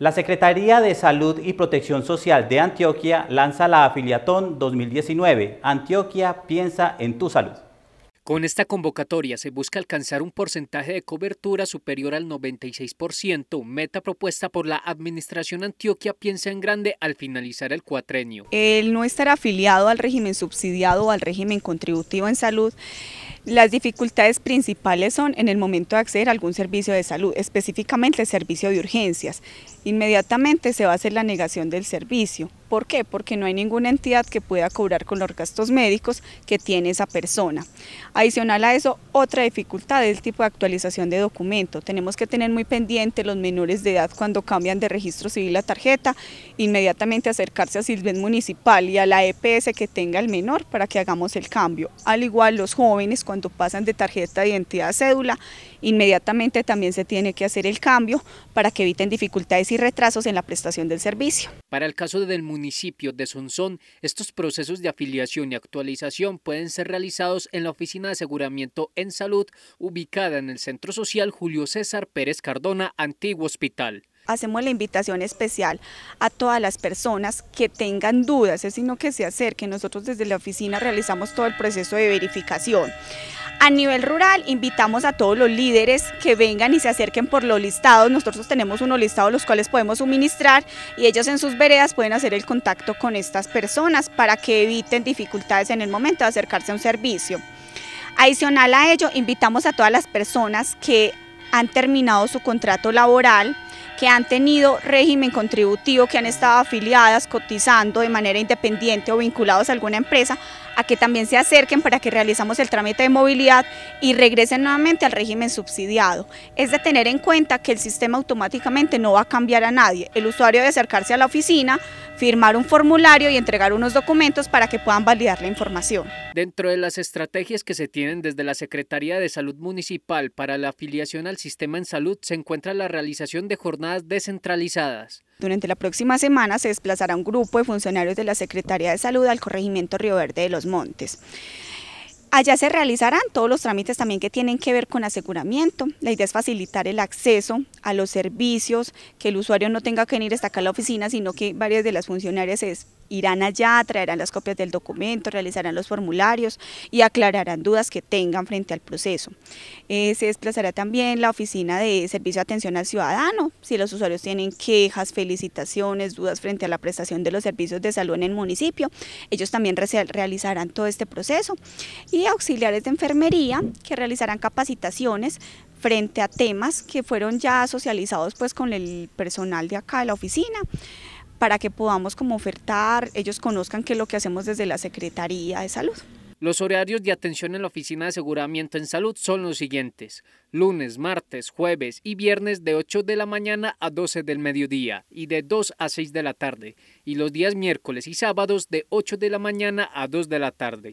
La Secretaría de Salud y Protección Social de Antioquia lanza la afiliatón 2019. Antioquia piensa en tu salud. Con esta convocatoria se busca alcanzar un porcentaje de cobertura superior al 96%, meta propuesta por la Administración Antioquia Piensa en Grande al finalizar el cuatrenio. El no estar afiliado al régimen subsidiado o al régimen contributivo en salud las dificultades principales son en el momento de acceder a algún servicio de salud, específicamente servicio de urgencias. Inmediatamente se va a hacer la negación del servicio. ¿Por qué? Porque no hay ninguna entidad que pueda cobrar con los gastos médicos que tiene esa persona. Adicional a eso, otra dificultad es el tipo de actualización de documento. Tenemos que tener muy pendiente los menores de edad cuando cambian de registro civil a tarjeta, inmediatamente acercarse a Silven Municipal y a la EPS que tenga el menor para que hagamos el cambio. Al igual los jóvenes cuando pasan de tarjeta de identidad a cédula, inmediatamente también se tiene que hacer el cambio para que eviten dificultades y retrasos en la prestación del servicio. Para el caso del municipio, Municipio de Sonsón, estos procesos de afiliación y actualización pueden ser realizados en la Oficina de Aseguramiento en Salud, ubicada en el Centro Social Julio César Pérez Cardona, antiguo hospital hacemos la invitación especial a todas las personas que tengan dudas, es sino que se acerquen. Nosotros desde la oficina realizamos todo el proceso de verificación. A nivel rural, invitamos a todos los líderes que vengan y se acerquen por los listados. Nosotros tenemos unos listados los cuales podemos suministrar y ellos en sus veredas pueden hacer el contacto con estas personas para que eviten dificultades en el momento de acercarse a un servicio. Adicional a ello, invitamos a todas las personas que han terminado su contrato laboral, que han tenido régimen contributivo, que han estado afiliadas, cotizando de manera independiente o vinculados a alguna empresa, a que también se acerquen para que realizamos el trámite de movilidad y regresen nuevamente al régimen subsidiado. Es de tener en cuenta que el sistema automáticamente no va a cambiar a nadie. El usuario debe acercarse a la oficina, firmar un formulario y entregar unos documentos para que puedan validar la información. Dentro de las estrategias que se tienen desde la Secretaría de Salud Municipal para la afiliación al sistema en salud se encuentra la realización de jornadas descentralizadas durante la próxima semana se desplazará un grupo de funcionarios de la Secretaría de Salud al corregimiento Río Verde de los Montes. Allá se realizarán todos los trámites también que tienen que ver con aseguramiento. La idea es facilitar el acceso a los servicios, que el usuario no tenga que venir hasta acá a la oficina, sino que varias de las funcionarias se irán allá, traerán las copias del documento, realizarán los formularios y aclararán dudas que tengan frente al proceso. Eh, se desplazará también la oficina de servicio de atención al ciudadano, si los usuarios tienen quejas, felicitaciones, dudas frente a la prestación de los servicios de salud en el municipio, ellos también realizarán todo este proceso. Y auxiliares de enfermería que realizarán capacitaciones frente a temas que fueron ya socializados pues con el personal de acá de la oficina para que podamos como ofertar, ellos conozcan qué es lo que hacemos desde la Secretaría de Salud. Los horarios de atención en la Oficina de Aseguramiento en Salud son los siguientes. Lunes, martes, jueves y viernes de 8 de la mañana a 12 del mediodía y de 2 a 6 de la tarde. Y los días miércoles y sábados de 8 de la mañana a 2 de la tarde.